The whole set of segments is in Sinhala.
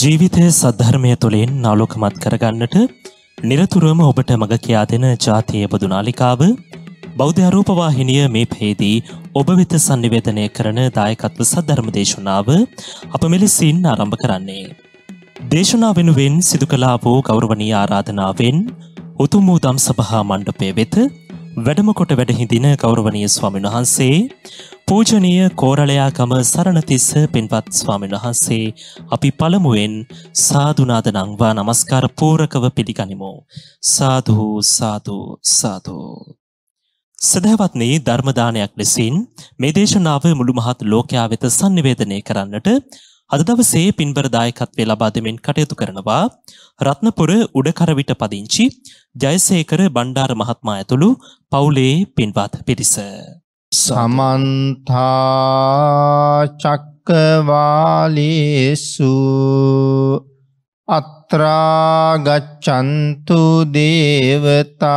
ජීවිතය සද්ධර්මය තුළින් නාලෝකමත් කරගන්නට නිරතුරුවම ඔබට මඟ කියා දෙන ජාතිය බදුනාලිකාව බෞද්ධරූපවාහිනිය මේ පේදී ඔබ වෙත සන්නිවේදනය කරන දායකත්ව සද්ධර්ම දේශනාව අප මෙලෙසින් ආරම්භ කරන්නේ. දේශනා වෙනුවෙන් සිදු කලා වූ ගෞරවනී ආරාධනාවෙන් උතුම් වූ දම් සභහා මණ්ඩපය වෙත වැඩමකොට වැඩහිඳන ගෞරවනය ස්වාමීන් වහන්සේ පූජනය කෝරලයාකම සරණතිස්ස පෙන්පත් ස්වාමීන් වහන්සේ අපි පළමුුවෙන් සාධනාදනංවා නමස්කාර පූරකව පිළිගනිමෝ. සාධූ සාධූ සාධූ. සදහවත්න්නේ ධර්මදානයක් ලෙසින් මේ දේශනාව මුළු මහත් ලෝකයා වෙත සන්නිවේදනය කරන්නට අද දවසේ පින්බර දායකත්වය ලබා දෙමින් කටයුතු කරනවා රත්නපුර උඩකරවිට පදිංචි ජයසේකර බණ්ඩාර මහත්මයා ඇතුළු පවුලේ පින්වත් පිරිස. සමන්තා චක්කවාලේසු අත්‍රා ගච්ඡන්තු දේවතා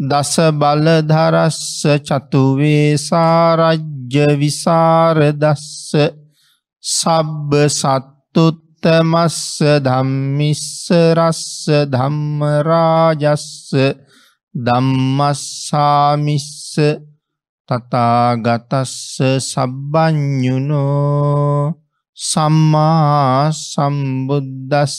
දස බලධරස්ස චතුවේ සාරජ්‍ය විසාරදස්ස සබ්බ සත්තුත්තමස්ස ධම්මිස්ස රස්ස ධම්මරාජස්ස ධම්මස්සාමිස්ස තතාගතස්ස සබ්බඥුනෝ සම්මා සම්බුද්දස්ස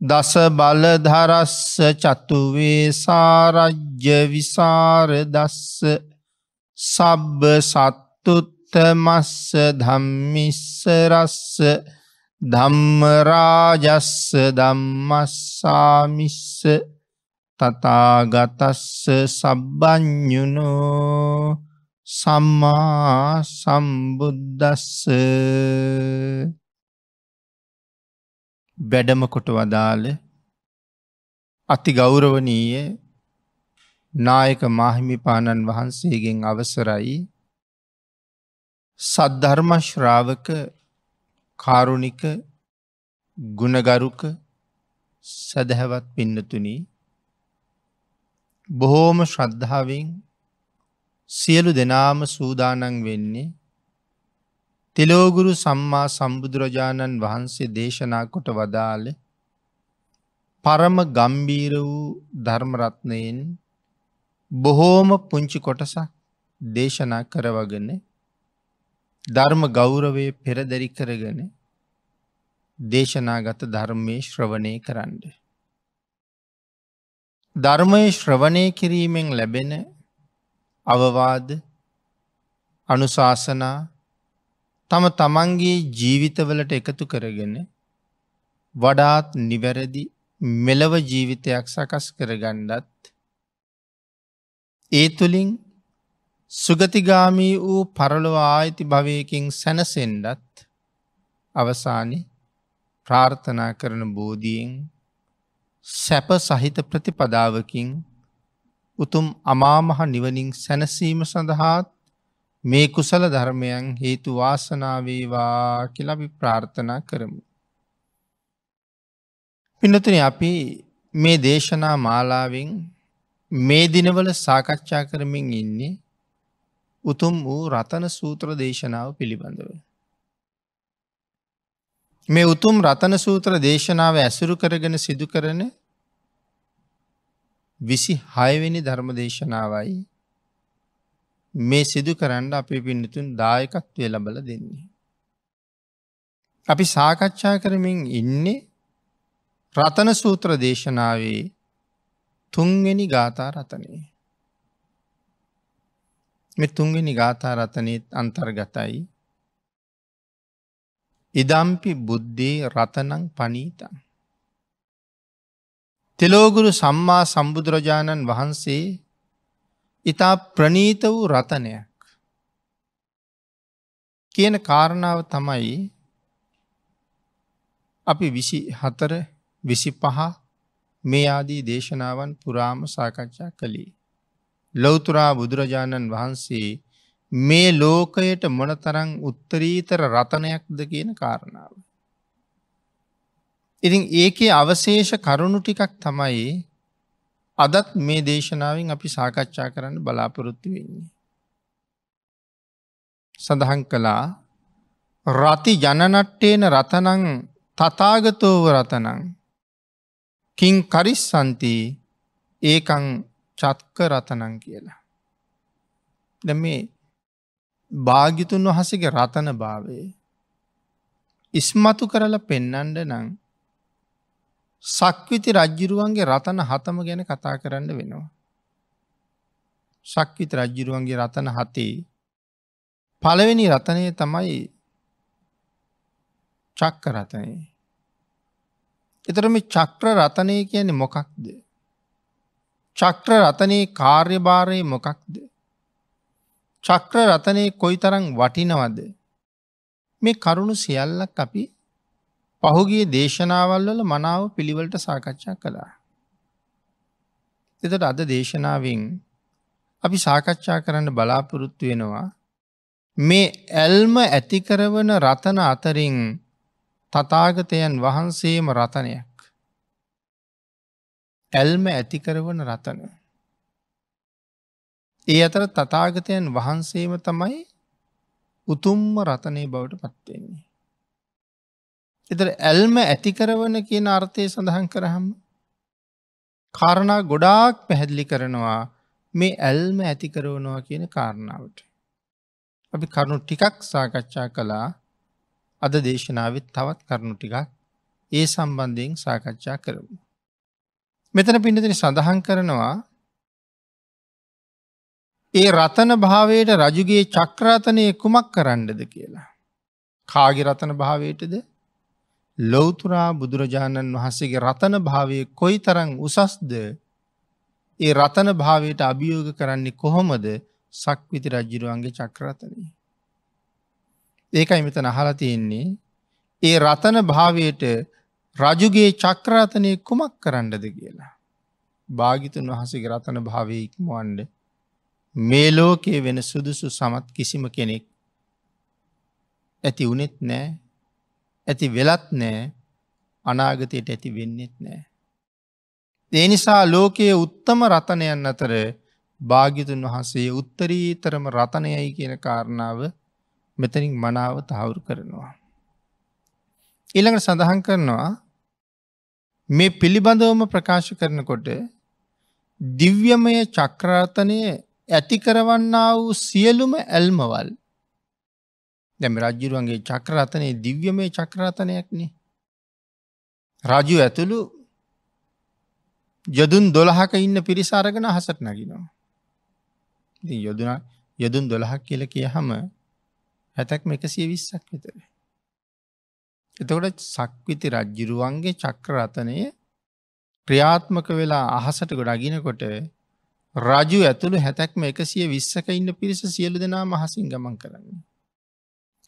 දස බලධරස්ස චතුවේ සාරජ්‍ය විසාර දස්ස සබ්බ සත්තුත්තමස්ස ධම්මිස්ස රස්ස ධම්මරාජස්ස ධම්මස්සාමිස්ස තතාගතස්ස සබ්බ්ඥුනෝ සම්මා සම්බුද්දස්ස වැඩම කොට වදාළ අති ගෞරවනීය නායක මාහිමිපාණන් වහන්සේගෙන් අවසරයි සද්ධර්මශ්‍රාවක කාරුණික ගුණගරුක සැදැහැවත් පින්නතුනි බොහෝම ශ්‍රද්ධාවෙන් සියලු දෙනාම සූදානන් වෙන්නේ තෙලෝගුරු සම්මා සම්බුදුරජාණන් වහන්සේ දේශනා කොට වදාළ පරම ගම්බීර වූ ධර්මරත්නයෙන් බොහෝම පුංචි කොටසක් දේශනා කරවගෙන ධර්ම ගෞරවේ පෙරදැරි කරගෙන දේශනාගත ධර්මය ශ්‍රවණය කරන්න. ධර්මය ශ්‍රවණය කිරීමෙන් ලැබෙන අවවාද අනුශාසනා තම තමන්ගේ ජීවිතවලට එකතු කරගෙන වඩාත් නිවැරදි මෙලව ජීවිතයක් සකස් කරගණ්ඩත් ඒ තුළින් සුගතිගාමී වූ පරලොව ආයිති භවයකින් සැනසෙන්ඩත් අවසානි ප්‍රාර්ථනා කරන බෝධියෙන් සැප සහිත ප්‍රතිපදාවකින් උතුම් අමාමහ නිවනින් සැනසීම සඳහාත් මේ කුසල ධර්මයන් හේතු වාසනාවේවා කියලබි ප්‍රාර්ථනා කරමු. පිනතුන අපි මේ දේශනා මාලාවෙන් මේ දිනවල සාකච්ඡා කරමින් ඉන්නේ උතුම් වූ රතන සූත්‍ර දේශනාව පිළිබඳව. මේ උතුම් රතන සූත්‍ර දේශනාව ඇසුරු කරගෙන සිදු කරන විසි හයවෙනි ධර්ම දේශනාවයි මේ සිදු කරන්න අපි පිඩිතුන් දායකත්වය ලබල දෙන්නේ. අපි සාකච්ඡා කරමින් ඉන්නේ රතන සූත්‍ර දේශනාවේ තුන්වෙනි ගාථා රතනය. මෙ තුන්වෙනි ගාථා රතනයත් අන්තර්ගතයි ඉදම්පි බුද්ධේ රතනං පනීතන්. තෙලෝගුරු සම්මා සම්බුදුරජාණන් වහන්සේ ඉතා ප්‍රනීත වූ රතනයක් කියන කාරණාව තමයි අපි විසි හතර විසි පහ මේ ආදී දේශනාවන් පුරාම සාකච්ඡා කළේ. ලොවතුරා බුදුරජාණන් වහන්සේ මේ ලෝකයට මොනතරං උත්තරීතර රතනයක්ද කියන කාරණාව. ඉතින් ඒකේ අවශේෂ කරුණු ටිකක් තමයි අදත් මේ දේශනාවෙන් අපි සාකච්ඡා කරන්න බලාපොරොත්තු වෙන්නේ. සඳහන් කළා රති ජනනට්ටේන රතනං තතාගතෝව රතනං කින් කරිස්සන්ති ඒකං චත්ක රතනං කියලා. ද මේ භාගිතුන් වහසගේ රතන භාවේ ඉස්මතු කරලා පෙන්නන්ඩ නං සක්විති රජ්ජිරුවන්ගේ රතන හතම ගැන කතා කරන්න වෙනවා. සක්විත රජ්ජිරුවන්ගේ රතන හතේ පළවෙනි රතනය තමයි චක්ක රතනය. එතරම චක්‍ර රතනය කියන්නේ මොකක්ද. චක්‍ර රතනයේ කාර්යභාරය මොකක්ද. චක්‍ර රතනය කොයි තරං වටිනවද. මේ කරුණු සියල්ලක් අපි පහුගේ දේශනාවල් වල මනාව පිළිවලට සාකච්ඡා කළා. එතට අද දේශනාවෙන් අපි සාකච්ඡා කරන්න බලාපොරොත්තු වෙනවා මේ ඇල්ම ඇතිකරවන රතන අතරින් තතාගතයන් වහන්සේම රතනයක්. ඇල්ම ඇතිකරවන රතන. ඒ අතර තතාගතයන් වහන්සේම තමයි උතුම්ම රතනය බවට පත්වෙන්නේ. එතර ඇල්ම ඇතිකරවන කියන අර්ථය සඳහන් කරහම. කාරණා ගොඩාක් පැහැදිලි කරනවා මේ ඇල්ම ඇතිකරවනවා කියන කාරණාවට. අපි කරුණු ටිකක් සාකච්ඡා කළා අද දේශනාවත් තවත් කරුණු ටිකක් ඒ සම්බන්ධයෙන් සාකච්ඡා කරමු. මෙතන පිඩතින සඳහන් කරනවා ඒ රතන භාවයට රජුගේ චක්‍රාතනය කුමක් කරන්නද කියලා. කාගි රතන භාවයටද ලෞතුරා බුදුරජාණන් වහන්සේගේ රතන භාවය කොයි තරං උසස්ද ඒ රතන භාවයට අභියෝග කරන්නේ කොහොමද සක්විති රජ්ජිරුවන්ගේ චක්‍රරතනය. ඒකයි මෙතන අහලා තියෙන්නේ ඒ රතන භාවයට රජුගේ චක්‍රරතනය කුමක් කරන්නද කියලා. භාගිතුන් වහසගේ රතන භාවය ඉක්මුවන්ඩ මේ ලෝකයේ වෙන සුදුසු සමත් කිසිම කෙනෙක් ඇති උනෙත් නෑ ඇති වෙලත් නෑ අනාගතයට ඇති වෙන්නෙත් නෑ. ඒ නිසා ලෝකයේ උත්තම රතනයන් අතර භාගිතුන් වහන්සේ උත්තරීතරම රතනයයි කියන කාරණාව මෙතනින් මනාව තහවුරු කරනවා. ඊළඟට සඳහන් කරනවා මේ පිළිබඳවම ප්‍රකාශ කරනකොට දිව්‍යමය චක්‍රාතනය ඇති කරවන්නා වූ සියලුම ඇල්මවල් දැම රජ්ජුරුවන්ගේ චක්‍රරතනය දිව්‍යමය චක්‍රරතනයක්නේ. රජු ඇතුළු යොදුන් දොළහක ඉන්න පිරිසාරගෙන හසට නගිනවා. යොදුන යොදුන් දොළහක් කියල කිය හම ඇතැක් එකසිය විස්සක් විතර. එතකොට සක්විති රජ්ජිරුවන්ගේ චක්‍රරතනය ක්‍රියාත්මක වෙලා අහසට ගොඩගිනකොට රජු ඇතුළු හැතැක්ම එකසිය විස්සක ඉන්න පිරිස සියලු දෙනා මහසින් ගමන් කරන්නේ.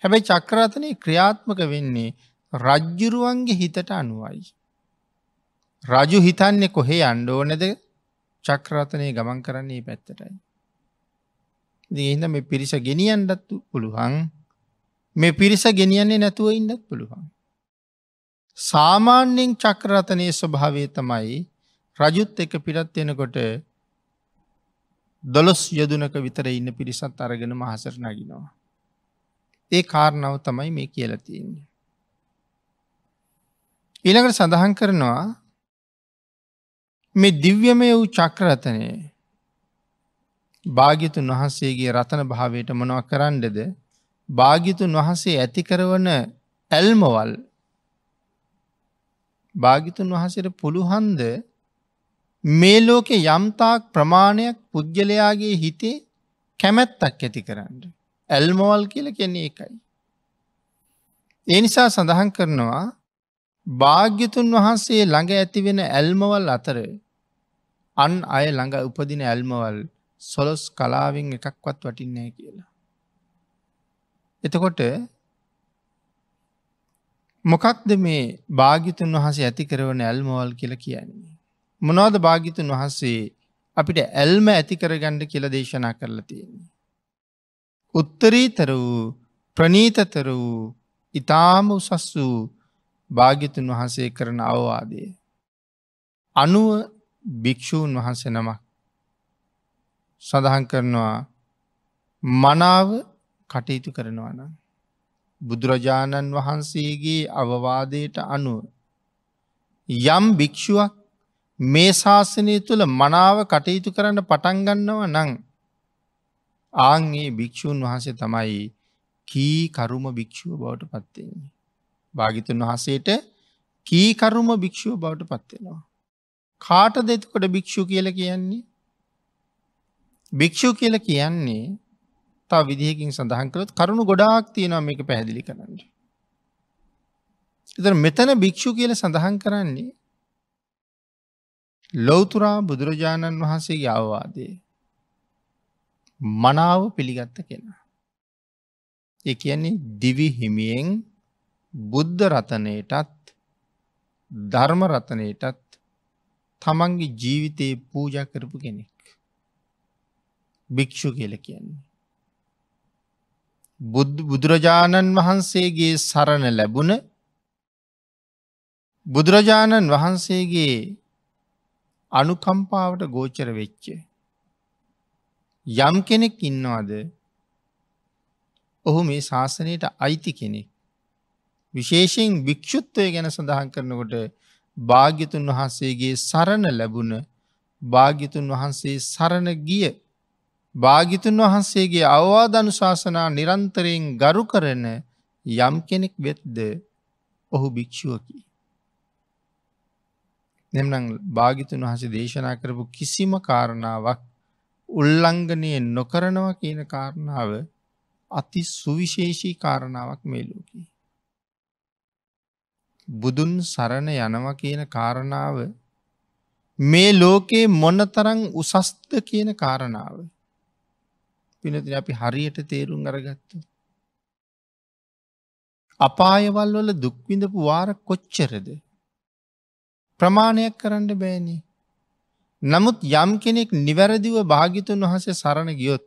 හැබැයි චක්‍රරතනය ක්‍රියාත්මක වෙන්නේ රජ්ජුරුවන්ගේ හිතට අනුවයි. රජු හිතන්නේ කොහේ අන්්ඩෝනද චක්‍රරතනය ගමන් කරන්නේ පැත්තටයි. දහිද මේ පිරිස ගෙනියන්ඩත් පුළුවන් මේ පිරිස ගෙනියන්නේ නැතුව ඉන්නත් පුළුවන්. සාමාන්‍යෙන් චක්‍රරතනයේ ස්වභාවය තමයි රජුත් එක පිටත් එනකොට දොළොස් යොදුනක විතර ඉන්න පිරිසත් අරගෙන මහසර නගිනවා. ඒ කාරණාව තමයි මේ කියලා තියන්නේ. ඊළඟට සඳහන් කරනවා මේ දිව්‍යමය වූ චක්‍රරතනය භාගිතුන් වහන්සේගේ රතන භාවයට මොනව කරන්නද භාගිතුන් වහන්සේ ඇතිකරවන ඇල්මවල් භාගිතුන් වහසට පුළුහන්ද මේ ලෝකෙ යම්තාක් ප්‍රමාණයක් පුද්ගලයාගේ හිතේ කැමැත්තක් ඇති කරන්න. ඇල්මෝල් කියල කියන්නේ එකයි. ඒ නිසා සඳහන් කරනවා භාග්‍යතුන් වහන්සේ ළඟ ඇතිවෙන ඇල්මවල් අතර අන් අය ළඟ උපදින ඇල්මවල් සොලොස් කලාවෙන් එකක්වත් වටින්නේ කියලා. එතකොට මොකක්ද මේ භාගිතුන් වහසේ ඇති කරවන ඇල්මවල් කියල කියන්නේ. මොනවාද භාගිතුන් වහන්සේ අපිට ඇල්ම ඇති කරගණ්ඩ කියල දේශනා කරලා තියෙන්නේ. උත්තරීතර වූ ප්‍රනීතතර වූ ඉතාම උසස් වූ භාගිතුන් වහන්සේ කරන අවවාදය. අනුව භික්‍ෂූන් වහන්සේ නමක් සඳහන් කරනවා මනාව කටයුතු කරනවා නම්. බුදුරජාණන් වහන්සේගේ අවවාදයට අනුව. යම් භික්‍ෂුවක් මේ ශාසනය තුළ මනාව කටයුතු කරන්න පටන්ගන්නව නං ආංගේ භික්‍ෂූන් වහන්සේ තමයි කීකරුම භික්‍ෂුව බවට පත්වෙන්නේ. භාගිතුන් වහසේට කීකරුම භික්‍ෂුව බවට පත්වෙනවා. කාට දෙතකොට භික්‍ෂු කියල කියන්නේ. භික්‍ෂු කියල කියන්නේ තා විදිහකින් සඳහන්කරත් කරුණු ගොඩාක් තියෙනවා මේක පැහැදිලි කරන්න. එතර මෙතන භික්‍ෂු කියල සඳහන් කරන්නේ ලොවතුරා බුදුරජාණන් වහන්සේගේ අවවාදේ මනාව පිළිගත්ත කෙනා. ඒ කියන්නේ දිවිහිමියෙන් බුද්ධ රතනයටත් ධර්ම රතනයටත් තමන්ගේ ජීවිතයේ පූජ කරපු කෙනෙක්. භික්‍ෂු කියල කියන්නේ. බුදුරජාණන් වහන්සේගේ සරණ ලැබුණ බුදුරජාණන් වහන්සේගේ අනුකම්පාවට ගෝචර වෙච්චේ යම් කෙනෙක් ඉන්නවාද ඔහු මේ ශාසනයට අයිති කෙනෙක්. විශේෂයෙන් භික්‍ෂුත්වය ගැන සඳහන් කරනකොට භාග්‍යතුන් වහන්සේගේ සරණ ලැබුණ භාග්‍යතුන් වහන්සේ සරණ ගිය භාගිතුන් වහන්සේගේ අවවාධනු ශාසනා නිරන්තරයෙන් ගරු කරන යම් කෙනෙක් වෙත්ද ඔහු භික්‍ෂුවකි. එනම් භාගිතුන් වහස දේශනා කරපු කිසිම කාරණාවක් උල්ලංඝනය නොකරනවා කියන කාරණාව අති සුවිශේෂී කාරණාවක් මේ ලෝකේ. බුදුන් සරණ යනවා කියන කාරණාව මේ ලෝකේ මොනතරම් උසස්ද කියන කාරණාව. පිනතින අපි හරියට තේරුම් අරගත්තු. අපායවල් වල දුක්විඳපු වාර කොච්චරද. ප්‍රමාණයක් කරන්න බෑනේ. නමුත් යම් කෙනෙක් නිවැරදිව භාගිතුන් වහසේ සරණ ගියොත්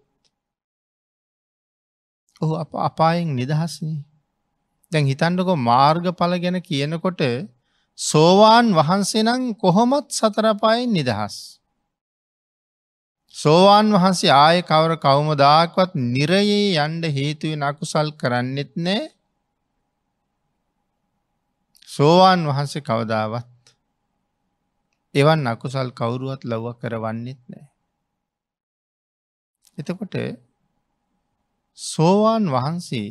ඔහු අප අපායෙන් නිදහස්නේ දැන් හිතන්ඩකෝ මාර්ගඵල ගැන කියනකොට සෝවාන් වහන්සේනං කොහොමත් සතරපායෙන් නිදහස්. සෝවාන් වහන්සේ ආය කවර කවමදාකවත් නිරයේ යන්ඩ හේතුවෙන් අකුසල් කරන්නෙත් නෑ සෝවාන් වහන්සේ කවදාවත් එවන් අකුසල් කවුරුවත් ලව්ව කරවන්නෙත් නෑ. එතකොට සෝවාන් වහන්සේ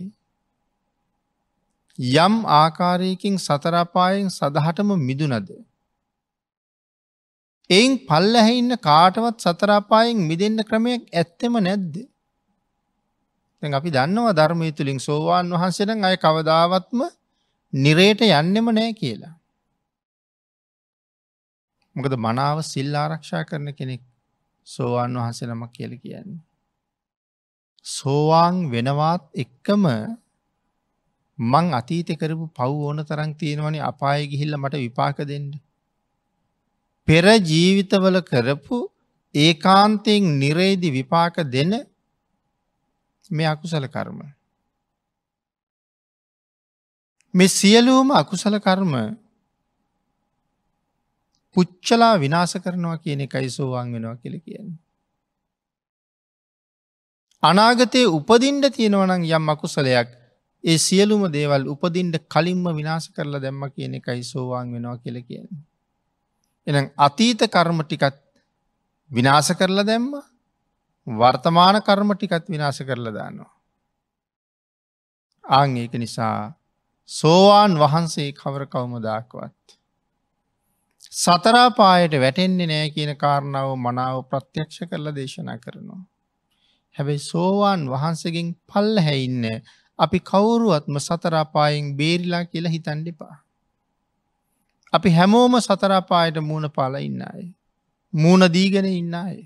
යම් ආකාරයකින් සතරපායෙන් සදහටම මිදුනද. එයින් පල්ලැහැ ඉන්න කාටවත් සතරාපායෙන් මිදෙන්න්න ක්‍රමයක් ඇත්තෙම නැද්ද. තැන් අපි දන්නවා ධර්මය තුළින් සෝවාන් වහන්සේන අය කවදාවත්ම නිරේට යන්නෙම නෑ කියලා. මොකද මනාව සිල් ආරක්ෂා කරන කෙනෙක් සෝවාන් වහන්සේ නමක් කියල කියන්නේ. සෝවාන් වෙනවාත් එක්කම මං අතීත කරපු පව් ඕන තරන් තියෙනවනි අපාය ගිහිල්ල මට විපාක දෙෙන්ඩ. පෙර ජීවිතවල කරපු ඒකාන්තයෙන් නිරේදි විපාක දෙන මේ අකුසල කර්ම. මෙ සියලූම අකුසල කර්ම පුච්චලා විනාශ කරනවා කියන එකයි සෝවාන් වෙනවා කියල කියන්නේ. අනාගතයේ උපදින්ට තියෙනවනං යම් අකුසලයක් ඒ සියලුම දේවල් උපදින්ට කලින්ම විනාශ කරලා දැම්ම කියන එකයි සෝවාන් වෙනවා කියල කියන. එනම් අතීත කර්ම ටිකත් විනාශ කරලා දැම්ම වර්තමාන කර්ම ටිකත් විනාශ කරලා දානවා. ආං ඒක නිසා සෝවාන් වහන්සේ කවර කවුම දක්වත්. සතරාපායට වැටෙන්නේ නෑ කියන කාරණාව මනාව ප්‍රත්‍යක්ෂ කරලා දේශනා කරනවා. හැබැයි සෝවාන් වහන්සගෙන් පල්ල හැඉන්න අපි කවුරුවත්ම සතරාපායෙන් බේරිලා කියලා හිතන්ඩිපා. අපි හැමෝම සතරාපායට මූුණ පාල ඉන්නයි. මූුණ දීගෙන ඉන්නයි.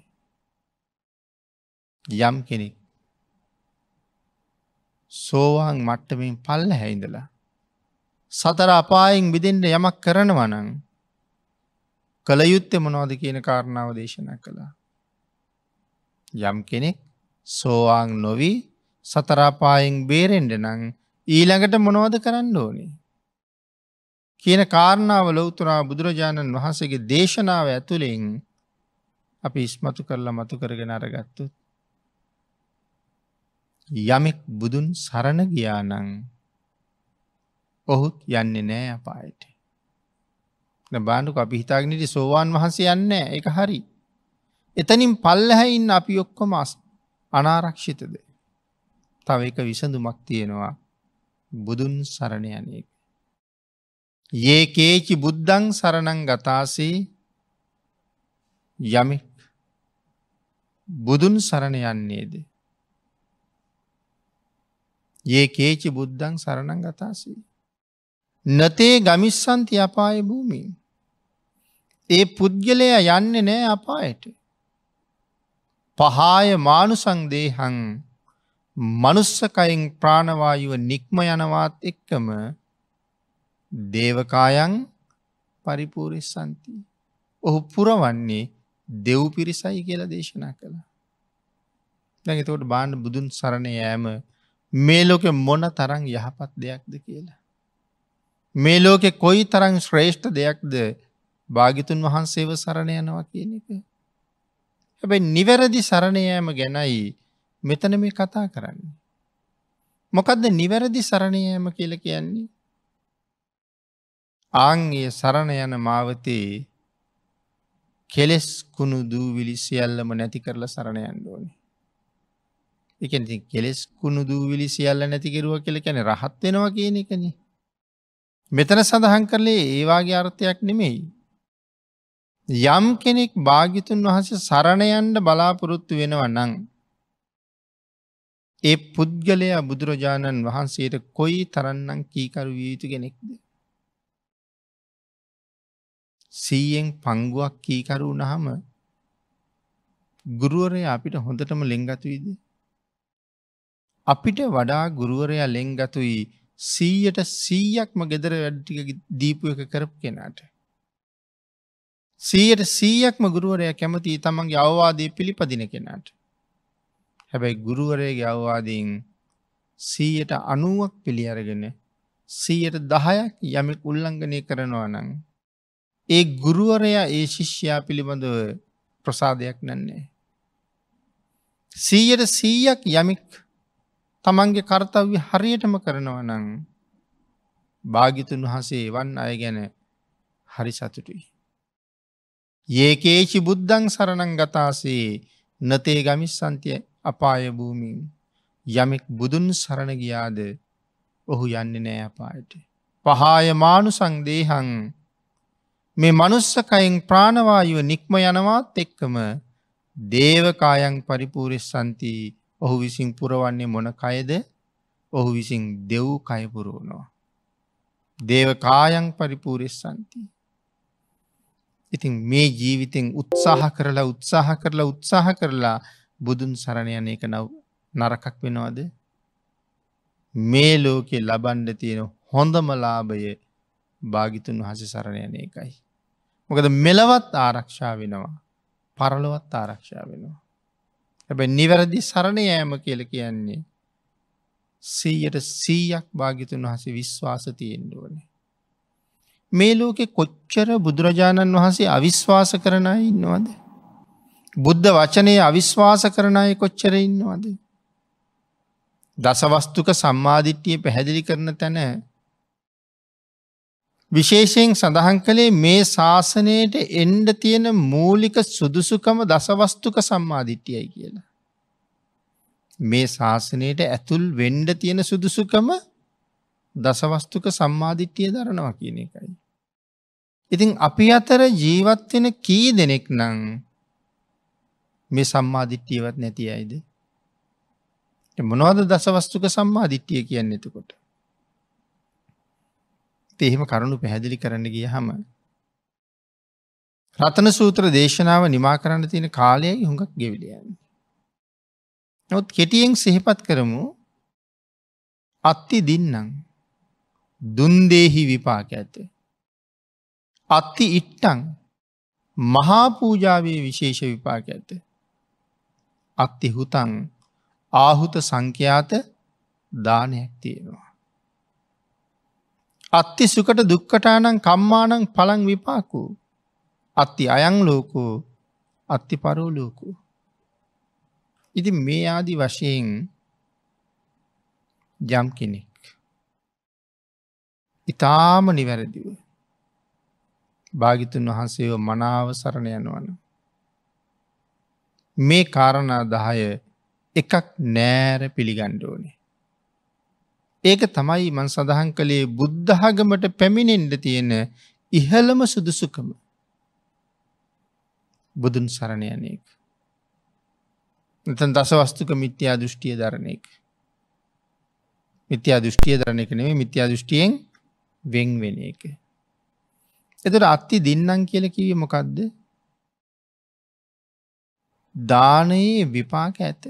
යම් කෙනෙක් සෝවාන් මට්ටමින් පල්ල හැයිඳලා. සතර අපායෙන් බිදෙන්ට යමක් කරනවනං කළ යුත්තේ මොනවද කියන කාරණාව දේශනා කළා. යම් කෙනෙක් සෝවාන් නොවී සතරාපායෙන් බේරෙන්ඩ නං ඊළඟට මොනවද කරන්න ඕනේ. කියන කාරණාව ලොවතුරා බුදුරජාණන් වහන්සේගේ දේශනාව ඇතුළෙන් අපි ඉස්මතු කරලා මතු කරගෙන අරගත්තු. යමෙක් බුදුන් සරණ ගියානං ඔහුත් යන්නේ නෑ අපායට. බාණ්ඩුක අපි හිතාගෙනට සෝවාන් වහන්සේ යන්න එක හරි. එතනින් පල්ලහැයින් අපි ඔක්කොම අනාරක්ෂිතද. තව එක විසඳුමක් තියෙනවා බුදුන් සරණයනයක. ඒ කේචි බුද්ධං සරණං ගතාසේ යමෙක් බුදුන් සරණ යන්නේද. ඒ කේචි බුද්ධං සරණං ගතාසේ. නතේ ගමිස්සන්ති අපාය භූමින්. ඒ පුද්ගලයා යන්නේ නෑ අපායට. පහාය මානුසං දේහං මනුස්සකයින් ප්‍රාණවායුව නික්ම යනවාත් එක්කම දේවකායන් පරිපූරිස්සන්ති. ඔහු පුරවන්නේ දෙව් පිරිසයි කියලා දේශනා කළ. දැඟතකොට බාණ්ඩ බුදුන් සරණ යෑම මේ ලෝකෙ මොන තරං යහපත් දෙයක්ද කියලා. මේ ලෝකෙ කොයි තරං ශ්‍රේෂ්ඨ දෙයක්ද භාගිතුන් වහන්සේව සරණ යනවා කියන එක. හැබැයි නිවැරදි සරණයෑම ගැනයි මෙතන මේ කතා කරන්නේ. මොකදද නිවැරදි සරණයෑම කියල කියන්නේ. ආංගේ සරණ යන මාවතේ කෙලෙස් කුණු දූවිලි සියල්ලම නැති කරලා සරණ යන්න ඕනේ. එක කෙලෙස් කුණු දූවිලි සියල්ල නැතිකිරුව කියල කැන රහත් වෙනවා කියන එකනේ. මෙතන සඳහන් කරලේ ඒවාගේ අර්ථයක් නෙමෙයි. යම් කෙනෙක් භාගිතුන් වහස සරණයන්ඩ බලාපොරොත්තු වෙනවනං. ඒ පුද්ගලයා බුදුරජාණන් වහන්සේට කොයි තරන්නම් කීකරු වියයුතු කෙනෙක්ද. සීයෙන් පංගුවක් කීකරු නහම ගුරුවරය අපිට හොඳටම ලෙංගතුයිද. අපිට වඩා ගුරුවරයා ලෙංගතුයි සීයට සීයක්ම ගෙදර වැඩ්ටික දීපු එක කරපු කෙනාට. සීයට සීයක්ම ගුරුවරය කැමති තමන්ගේ අවවාදය පිළිපදින කෙනට. හැබැයි ගුරුවරයගේ අවවාදීන් සීයට අනුවක් පිළි අරගෙන සීයට දහයක් යමෙක් උල්ලංඝනය කරනවා නං. ඒ ගුරුවරයා ඒ ශිෂ්‍යයා පිළිබඳව ප්‍රසාදයක් නැන්නේ. සීයට සීයක් යමෙක් තමන්ගේ කර්තව්‍ය හරියටම කරනවා නං භාගිතුන් වහසේ වන් අය ගැන හරි සතුටුයි. ඒකේචි බුද්ධං සරණං ගතාසේ නතේ ගමිස් සන්තිය අපාය භූමින් යමෙක් බුදුන් සරණ ගියාද ඔහු යන්න නෑ අපායට. පහාය මානු සංදේහං මේ මනුස්සකයින් ප්‍රාණවායුව නික්ම යනවාත් එක්කම දේවකායන් පරිපූරෙස් සන්ති ඔහු විසින් පුරවන්නේ මොන කයද ඔහු විසින් දෙව් කයපුරුවනවා. දේවකායන් පරිපූරෙස් සන්තිී. ඉතින් මේ ජීවිතෙන් උත්සාහ කරලා උත්සාහ කරලා උත්සාහ කරලා බුදුන් සරණයන එක නව නරකක් වෙනවාද මේ ලෝකෙ ලබන්ඩ තියෙන හොඳම ලාභය භාගිතුන් වහස සරණයන එකයි. මොකද මෙලවත් ආරක්ෂා වෙනවා පරලොවත් ආරක්ෂා වෙනවා. හැබැ නිවැරදි සරණයෑම කියල කියන්නේ සීයට සීයක් භාගිතුන් වහස විශ්වාස තියෙන්ඩුවනේ. මේ ලෝකෙ කොච්චර බුදුරජාණන් වහන්සේ අවිශ්වාස කරන අය ඉන්නවද. බුද්ධ වචනය අවිශ්වාස කරන අය කොච්චර ඉන්නවද. දසවස්තුක සම්මාධිට්ටිය පැහැදිලි කරන තැන විශේෂයෙන් සඳහන් කළේ මේ ශාසනයට එන්ඩ තියෙන මූලික සුදුසුකම දසවස්තුක සම්මාධිට්ටියයි කියලා. මේ ශාසනයට ඇතුල් වෙන්ඩ තියෙන සුදුසුකම දසවස්තුක සම්මාධිට්ටිය දරනවා කියන එකයි. ඉතින් අපි අතර ජීවත් වෙන කී දෙනෙක් නම් මේ සම්මාධිට්ඨියවත් නැති අයිද? මොනවද දසවස්තුක සම්මාධිට්ඨිය කියන්නේ එතකොට? ඉතින් එහෙම කරුණු පැහැදිලි කරන්න ගියහම රතන සූත්‍ර දේශනාව නිමා කරන්න තියෙන කාලයයි හුඟක් ගෙවිලා යන්නේ. නමුත් කෙටියෙන් සිහිපත් කරමු අත්ති දින්නම් දුන්දේහි විපාක ඇතේ අත්ති ඉට්ටං මහා පූජාවේ විශේෂ විපාක ඇත. අත්ති හුතන් ආහුත සංඛ්‍යාත දානයක් තියෙනවා. අත්ති සුකට දුක්කටානං කම්මානං පළං විපාකු අත්ති අයං ලෝකෝ අත්ති පරෝලෝකු. ඉති මේ ආදි වශයෙන් යම් කෙනෙක්. ඉතාම නිවැරදිව. භාගිතුන් වහන්සේව මනාව සරණ යනවන. මේ කාරණා දහය එකක් නෑර පිළිගණ්ඩෝනේ. ඒක තමයි මන් සඳහන් කළේ බුද්ධහගමට පැමිණෙන්ට තියෙන ඉහළම සුදුසුකම බුදුන් සරණයනයෙක්. නතන් දසවස්තුක මිත්‍යා දෘෂ්ටිය දරණයෙක්. මිත්‍යා දෘෂ්ටිය දරණ එක නෙවේ මිත්‍යා දෘෂ්ටියෙන් වෙන්වෙන එක. එතට අත්ති දෙන්නම් කියල කිවේ මොකක්ද දානයේ විපාක ඇත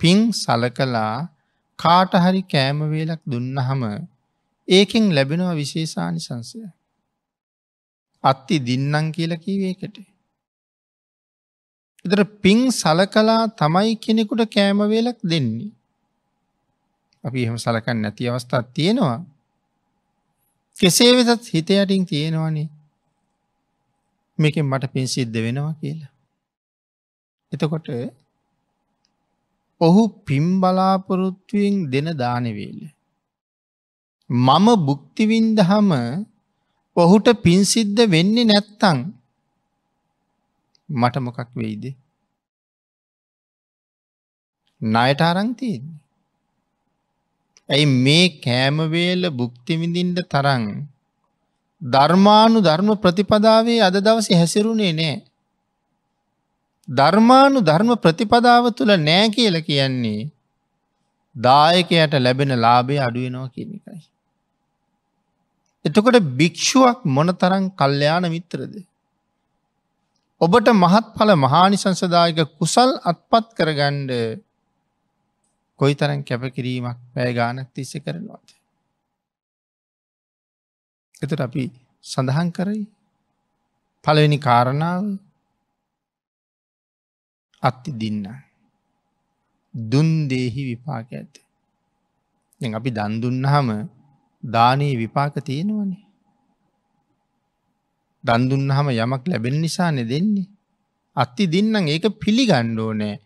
පින් සලකලා කාටහරි කෑමවේලක් දුන්නහම ඒකෙන් ලැබෙනවා විශේෂානි සංසය අත්ති දින්නම් කියල කීවේකට එතට පින් සලකලා තමයි කෙනෙකුට කෑමවේලක් දෙන්නේ අපි එහෙම සලකන්න නැති අවස්ථත් තියෙනවා කෙසේ වෙතත් හිත යටින් තියෙනවනේ මේකෙන් මට පින් සිද්ධ වෙනවා කියලා. එතකොට ඔහු පිම් බලාපොරොත්තුවෙන් දෙන දානවේල. මම බුක්තිවින්දහම ඔහුට පින්සිද්ධ වෙන්නේ නැත්තං මට මොකක් වෙයිද. නයට අරංතියන්නේ. ඇයි මේ කෑම වේල භුක්ති විඳින්න තරම් ධර්මානු ධර්ම ප්‍රතිපදාවේ අද දවසේ හැසිරුණේ නැහැ. ධර්මානු ධර්ම ප්‍රතිපදාව තුල නැහැ කියලා කියන්නේ දායකයට ලැබෙන ලාභය අඩු වෙනවා කියන එකයි. එතකොට භික්ෂුවක් මොනතරම් කල්යාණ මිත්‍රද? ඔබට මහත්ඵල මහානිසංසදායක කුසල් අත්පත් කරගන්න කොයි තරන් කැපකිරීමක් පැය ගානක් තිස්ස කරනවාද. එතට අපි සඳහන් කරයි පළවෙනි කාරණාව අත්ති දින්න. දුන්දේහි විපාක ඇත. අපි දන්දුන්නහම දානයේ විපාක තියෙනවනේ. දන්දුන්නහම යමක් ලැබෙන නිසා නෙ දෙන්නේ. අත්ති දින්නම් ඒක පිළිගණ්ඩෝනෑ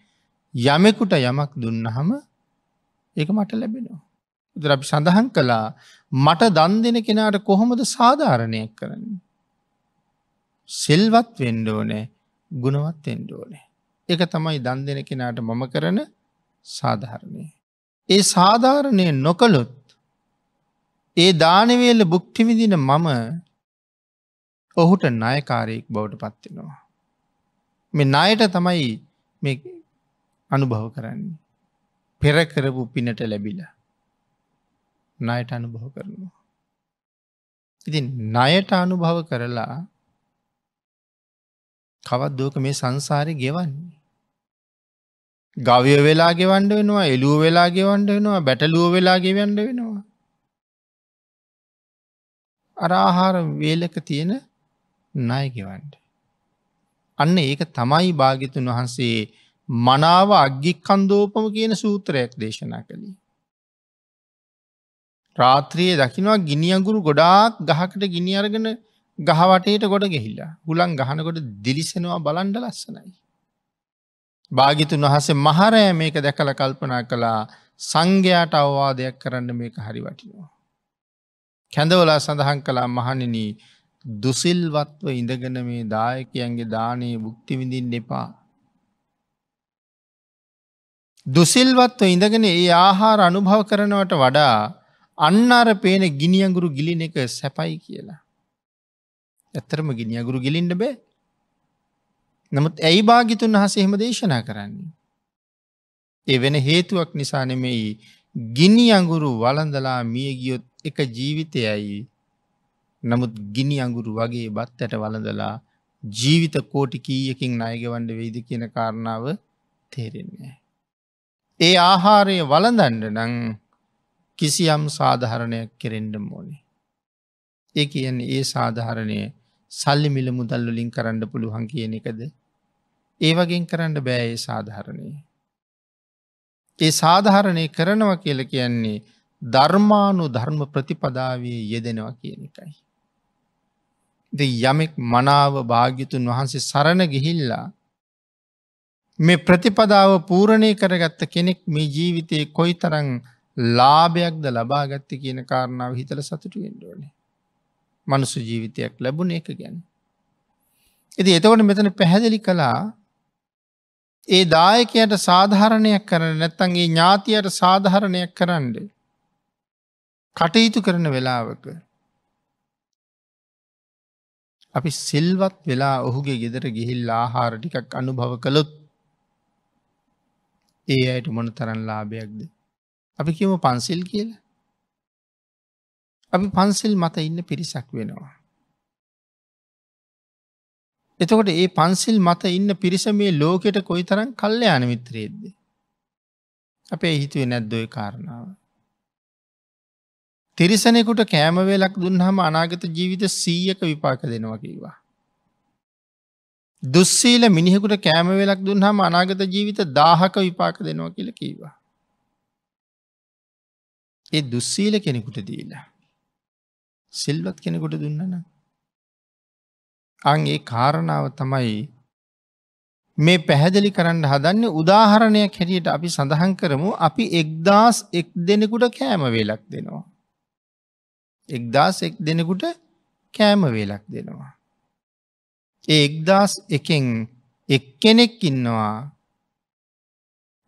යමෙකුට යමක් දුන්නහම ඒක මට ලැබෙනවා. බුදුර අපි සඳහන් කළා මට දන් දෙන කෙනාට කොහොමද සාධාරණයක් කරන්න. සෙල්වත් වෙන්ඩෝනෑ ගුණවත් එෙන්ඩෝනෑ. එක තමයි දන් දෙන කෙනාට මම කරන සාධාරණය. ඒ සාධාරණය නොකළොත් ඒ දානවේල බුක්තිවිදින මම ඔහුට නයකාරයෙක් බවට පත්වෙනවා. මෙ නයට තමයි අනුභව කරන්නේ. පෙරකරපු පිනට ලැබිලා නයට අනුභව කරනවා. ඉති නයට අනුභව කරලා කවත්දෝක මේ සංසාරය ගෙවන්නේ. ගවය වෙලා ගෙවන්ඩ වෙනවා එලුව වෙලා ගෙවන්ඩ වෙනවා බැටලුව වෙලා ගෙවන්ඩ වෙනවා. අරආහාර වේලක තියෙන ණය ගෙවන්ඩ. අන්න ඒක තමයි භාගිතුන් වහන්සේ මනාව අග්ගික්කන්දෝපම කියන සූත්‍රයක් දේශනා කළේ. රාත්‍රියයේ දකිනවා ගිනිියගුරු ගොඩාක් ගහකට ගිනි අරගෙන ගහවටේට ගොඩ ගෙහිල්ලා හුළන් ගහනකොට දිලිසෙනවා බලන්ඩ ලස්සනයි. භාගිතුන් වහසේ මහරෑ මේක දැකල කල්පනා කළා සංඝයාට අවවාදයක් කරන්න මේක හරි වටිනවා. කැඳවලා සඳහන් කලා මහනිනී දුසිල්වත්ව ඉඳගෙන මේ දායකයන්ගේ දානයේ බුක්තිවිඳින් එපා දුසිල්වත්ව ඉඳගෙන ඒ ආහාර අනුභව කරනවට වඩා අන්න අර පේන ගිනිියඟුරු ගිලින එක සැපයි කියලා. ඇත්තරම ගිනිියගුරු ගිලින්ට බේ. නමුත් ඇයි භාගිතුන් වහස එහෙම දේශනා කරන්නේ. ඒ වෙන හේතුවක් නිසා නෙමෙයි ගිනි අඟුරු වලඳලා මියගියොත් එක ජීවිතයයි නමුත් ගිනි අඟුරු වගේ බත් ඇට වලඳලා ජීවිත කෝටි කීයකින් අයගවන්ඩ වෙයිද කියන කාරණාව තේරෙන්නේ. ඒ ආහාරය වලදන්ඩ නං කිසියම් සාධහරණයක් කෙරෙන්ඩ මෝනේ. ඒ කියන්නේ ඒ සාධහරණය සල්ලි මිල මුදල්ලුලින් කරන්න පුළුවන් කියන එකද. ඒ වගෙන් කරන්න බෑ ඒ සාධහරණය. ඒ සාධහරණය කරනව කියල කියන්නේ ධර්මානු ධර්ම ප්‍රතිපදාවේ යෙදෙනවා කියන එකයි. ද යමෙක් මනාව භාග්‍යතුන් වහන්සේ සරණ ගිහිල්ලා මේ ප්‍රතිපදාව පූරණය කරගත්ත කෙනෙක් මේ ජීවිතයේ කොයි තරං ලාභයක්ද ලබාගත්ත කියන කාරණාව හිතල සතුටු වෙන්ඩෝනේ. මනුසු ජීවිතයක් ලැබුණ එක ගැන. එති එතවට මෙතන පැහැදිලි කළා ඒ දායකයට සාධාරණයක් කරන නැත්තන්ගේ ඥාතියට සාධාරණයක් කරන්න කටයුතු කරන වෙලාවක අපි සිල්වත් වෙලා ඔහුගේ ගෙදර ගිහිල් ආහාර ටිකක් අනුභව කළොත් ඒ අයට මොන තරන් ලාභයක්ද. අපි කියම පන්සිල් කියල. අපි පන්සිල් මත ඉන්න පිරිසක් වෙනවා. එතකොට ඒ පන්සිල් මත ඉන්න පිරිස මේ ලෝකෙට කොයි තරන් කල්ල යන මිත්‍රයේද. අපේ හිතුවේ නැද්දොයි කාරණාව. තිරිසනෙකුට කෑමවේලක් දුන්හම අනාගත ජීවිත සීයක විපාක දෙනවා කිවා. දුස්සීල මිනිහෙකුට කෑම වෙලක් දුන්හම අනාගත ජීවිත දාහක විපාක දෙනවා කියල කීවා. ඒ දුස්සීල කෙනෙකුට දීලා. සිල්වත් කෙනෙකුට දුන්නන. අං ඒ කාරණාව තමයි මේ පැහැදිලි කරන්න හදන්න උදාහරණයක් හැටියට අපි සඳහන් කරමු අපි එක්දස් එක් දෙනෙකුට කෑම වේලක් දෙනවා. එක්දස් එක් දෙනෙකුට කෑම වේලක් දෙනවා. ඒ එක්දස් එකෙන් එක්කෙනෙක් ඉන්නවා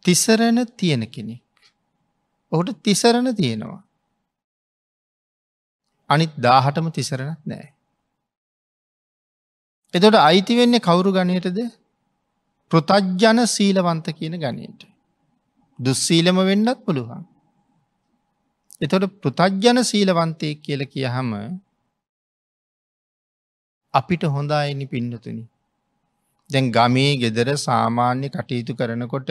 තිසරණ තියෙන කෙනෙක්. ඔහුට තිසරණ තියෙනවා. අනිත් දාහටම තිසරණත් නෑ. එතොට අයිති වෙන්නේ කවුරු ගණයටද පෘතජ්ජන සීලවන්ත කියන ගණයට. දුස්සීලම වෙන්නත් පුළුවන්. එතොට පෘතජ්ජන සීලවන්තය කියල කිය හම අපිට හොඳයිනි පින්නතුනි. දැන් ගමේ ගෙදර සාමාන්‍ය කටයුතු කරනකොට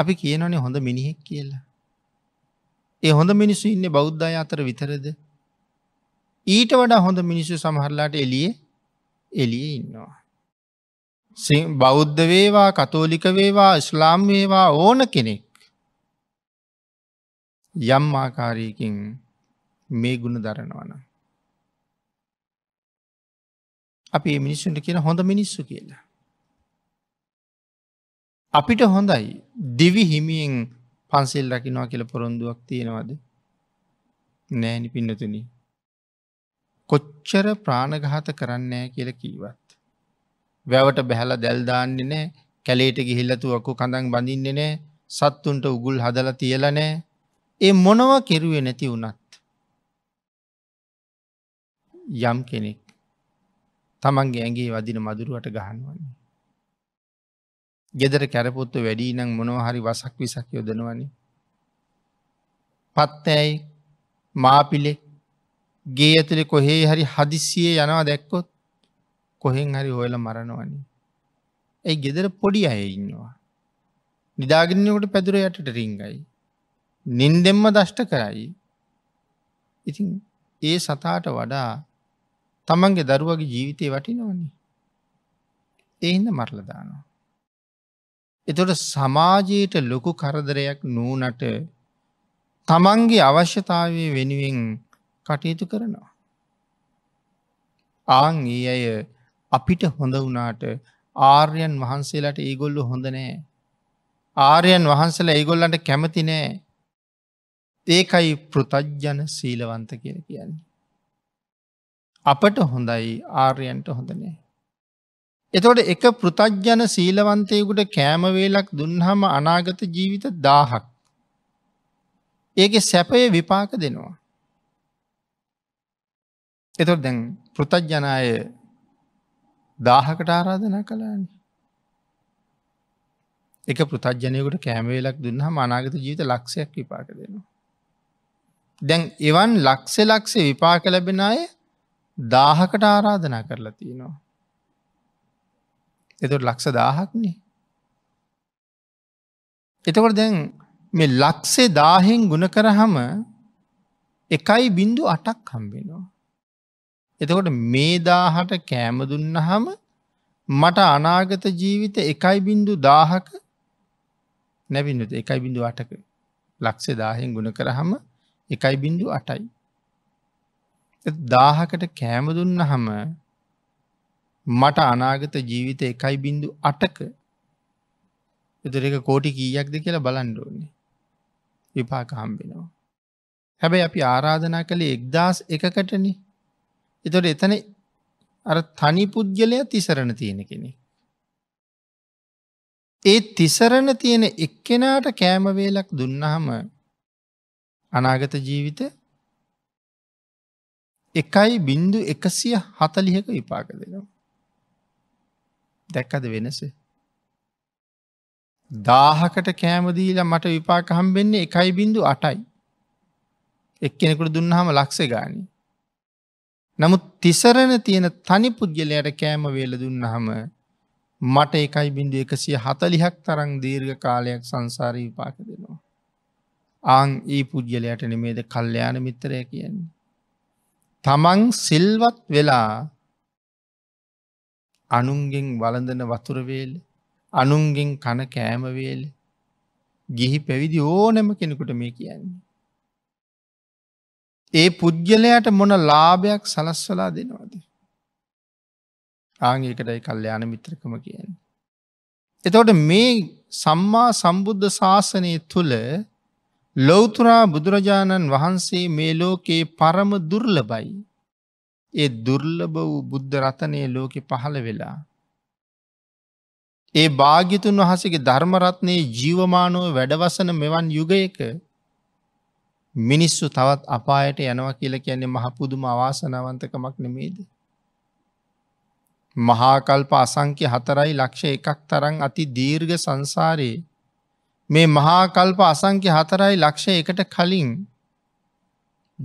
අපි කියනනේ හොඳ මිනිහෙක් කියලා. ඒ හොඳ මිනිස්සු ඉන්න බෞද්ධය අතර විතරද. ඊට වඩා හොඳ මිනිස්සු සමහරලාට එලිය එලිය ඉන්නවා. බෞද්ධ වේවා කතෝලික වේවා ඉස්ලාම් වේවා ඕන කෙනෙක්. යම් ආකාරයකින් මේ ගුණ දරනවනම්. අපි මිනිස්සුන්ට කියන හොඳ මිනිස්සු කියලා. අපිට හොඳයි දිවි හිමියෙන් පන්සෙල් ලකිනවා කියල පොරොන්දුවක් තියෙනවද නෑනි පින්නතුන කොච්චර ප්‍රාණඝාත කරන්නෑ කියල කීවත් වැවට බැහල දැල්දාන්න නෑ කැලේට ගිහිල්ලතුවක්කු කඳන් බඳින්න නෑ සත්තුන්ට උගුල් හදල තියලනෑ ඒ මොනව කෙරුවේ නැති වුනත් යම් කෙනෙක් තමන්ගේ ඇගේ වදින මදුරුවට ගහන්වන්නේ. ගෙදර කැරපොත්තු වැඩී නං මොනවහරි වසක් විසක් යොදනවනි. පත්තෑයි මාපිලෙ ගේ ඇතුළෙ කොහේ හරි හදිස්සිය යනවා දැක්කොත් කොහෙන් හරි හොයල මරණවනි. ඇයි ගෙදර පොඩි අය ඉන්නවා. නිදාගෙනකොට පැදුර යටට රිංගයි. නින්දෙම්ම දෂ්ට කරයි. ඉතින් ඒ සතාට වඩා තමන්ගේ දරුවගේ ජීවිතය වටිනවනි. එහින්ද මරලදානවා. එතොට සමාජයට ලොකු කරදරයක් නූනට තමන්ගේ අවශ්‍යතාවය වෙනුවෙන් කටයුතු කරනවා. ආං ඒ අය අපිට හොඳ වනාට ආර්යන් වහන්සේලාට ඒගොල්ලු හොඳ නෑ. ආර්යන් වහන්සලා ඒගොල්ලන්ට කැමති නෑ. ඒකයි පෘතජ්ජන සීලවන්ත කියල කියන්නේ. අපට හොඳයි ආර්යන්ට හොඳනේ. එතකොට එක පෘතජ්ජන සීලවන්තයකුට කෑමවේලක් දුන්හම අනාගත ජීවිත දාහක්. ඒක සැපය විපාක දෙනවා. එතොට දැන් පෘතජ්ජනාය දාහකට ආරාධනා කලාන. එක පෘතජ්ජනයකුට කෑමවේලක් දුන්හම අනාගත ජීවිත ලක්ෂයක් විපාක දෙනවා. දැන් එවන් ලක්ෂ ලක්ෂේ විපාක ලැබෙන අය දාහකට ආරාධනා කරලා තියෙනවා. එතුට ලක්ස දාහක්නේ. එතකොට දැන් මේ ලක්සේ දාහෙන් ගුණ කරහම එකයි බින්දු අටක් හම්බෙනවා. එතකොට මේ දාහට කෑම දුන්නහම මට අනාගත ජීවිත එකයි බින්දු දාහක නැවින්නත එකයි බිඳු අටක ලක්සේ දාහෙන් ගුණ කරහම එකයි බින්දු අටයි. දාහකට කෑම දුන්නහම මට අනාගත ජීවිත එකයි බිඳු අටක එතරක කෝටි කීයක්ද කියලා බලන්ඩෝන්නේ විපාක හම්බෙනවා. හැබැයි අපි ආරාධනා කළේ එක්දස් එකකටන එතොට එතන අර තනි පුද්ගලය තිසරණ තියෙන කෙනෙ. ඒ තිසරණ තියෙන එක්කෙනාට කෑමවේලක් දුන්නහම අනාගත ජීවිත එකයි බින්දු එකසිය හතලිහක විපාක දෙනවා. දැක්කද වෙනස. දාහකට කෑමදීලා මට විපාක හම්බෙන්නේ එකයි බින්දු අටයි. එක්කෙනෙකුට දුන්නහම ලක්ස ගානි. නමුත් තිසරණ තියෙන තනි පුද්ගලයට කෑම වේල දුන්නහම මට එකයි බින්දු එකසිය හතලිහක් තරං දීර්ඝ කාලයක් සංසාරී විපාක දෙනවා. ආං ඒ පුද්ගලයට නෙමේද කල්්‍යයාන මිත්‍රය කියන්නේ. තමන් සිල්වත් වෙලා අනුන්ගෙන් වලඳන වතුරවේල අනුන්ගෙන් කන කෑමවේල ගිහි පැවිදි ඕනැම කෙනෙකුට මේ කියන්නේ. ඒ පුද්ගලයට මොන ලාභයක් සලස්වලා දෙනවාද. ආංගේකටයි කල්්‍යයාන මිත්‍රකම කියන්නේ. එතවට මේ සම්මා සම්බුද්ධ ශාසනය තුළ ලොවතුරා බුදුරජාණන් වහන්සේ මේ ලෝකයේ පරම දුර්ලබයි. ඒ දුර්ලබ වූ බුද්ධ රතනය ලෝකෙ පහළ වෙලා. ඒ භාගිතුන් වහසගේ ධර්මරත්නයේ ජීවමානුව වැඩවසන මෙවන් යුගයක මිනිස්සු තවත් අපායට යනවා කියලා කියන්නේ මහපුදුම අවාසනාවන්තකමක් නෙමේද. මහාකල්ප අසංක්‍ය හතරයි ලක්ෂ එකක් තරන් අති දීර්ඝ සංසාරයේ මේ මහාකල්ප අසංක්‍ය හතරයි ලක්ෂ එකට කලින්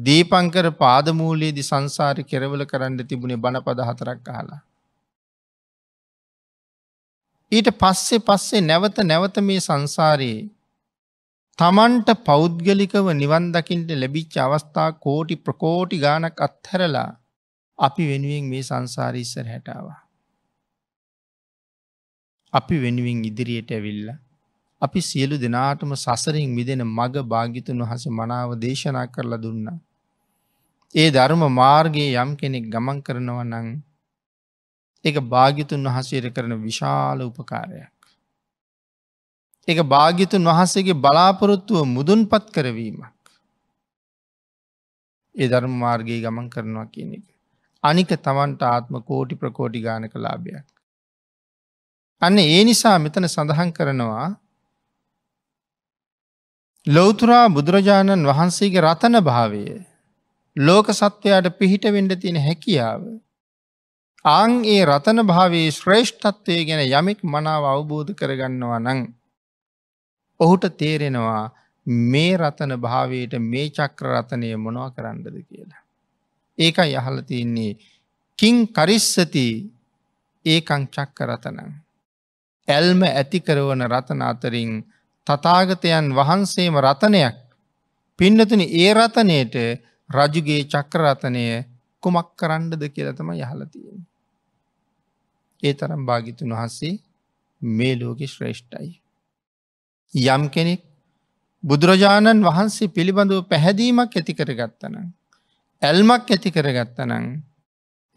දීපංකර පාදමූලයේදි සංසාර කෙරවල කරන්න තිබුණේ බණපද හතරක් කාලා. ඊට පස්සේ පස්සේ නැවත නැවත මේ සංසාරයේ තමන්ට පෞද්ගලිකව නිවන් දකිින්ට ලැබිච්ච අවස්ථා කෝටි ප්‍රකෝටි ගානක් අත්හැරලා අපි වෙනුවෙන් මේ සංසාරීස්සර හැටාව. අපි වෙනුවෙන් ඉදිරියට ඇවිල්ලා අපි සියලු දෙනාටම සසරින් මිදෙන මග භාගිතුන් වහස මනාව දේශනා කරලා දුන්න. ඒ ධර්ම මාර්ගයේ යම් කෙනෙක් ගමන් කරනව නං එක භාගිතුන් වහසේර කරන විශාල උපකාරයක්. එක භාගිතුන් වහසේගේ බලාපොරොත්තුව මුදුන් පත් කරවීමක්. ඒ ධර්ම මාර්ගයේ ගමන් කරනවා කියන එක. අනික තමන්ට ආත්ම කෝටි ප්‍රකෝටි ගානක ලාභයක්. අන්න ඒ නිසා මෙතන සඳහන් කරනවා ලෝතුරා බුදුරජාණන් වහන්සේගේ රතන භාවය ලෝක සත්වයාට පිහිට වෙන්ඩ තියෙන හැකියාව. ආං ඒ රතන භාවේ ශ්‍රේෂ්ඨත්වය ගැන යමෙක් මනාව අවබෝධ කරගන්නවා නං. ඔහුට තේරෙනවා මේ රතන භාවයට මේ චක්‍ර රතනය මොනව කරන්නද කියලා. ඒකයි අහල තියන්නේ කින් කරිස්සති ඒකං චක්ක රතනං. ඇල්ම ඇති කරවන රතන අතරින් තතාගතයන් වහන්සේම රතනයක් පින්නතුන ඒ රතනයට රජුගේ චක්‍රරතනය කුමක් කරන්නද කියලතම යහලතියෙන්. ඒ තරම් භාගිතුන් වහන්සේ මේ ලෝකෙ ශ්‍රේෂ්ඨයි. යම් කෙනෙක් බුදුරජාණන් වහන්සේ පිළිබඳව පැහැදීමක් ඇති කරගත්තන. ඇල්මක් ඇති කරගත්තනං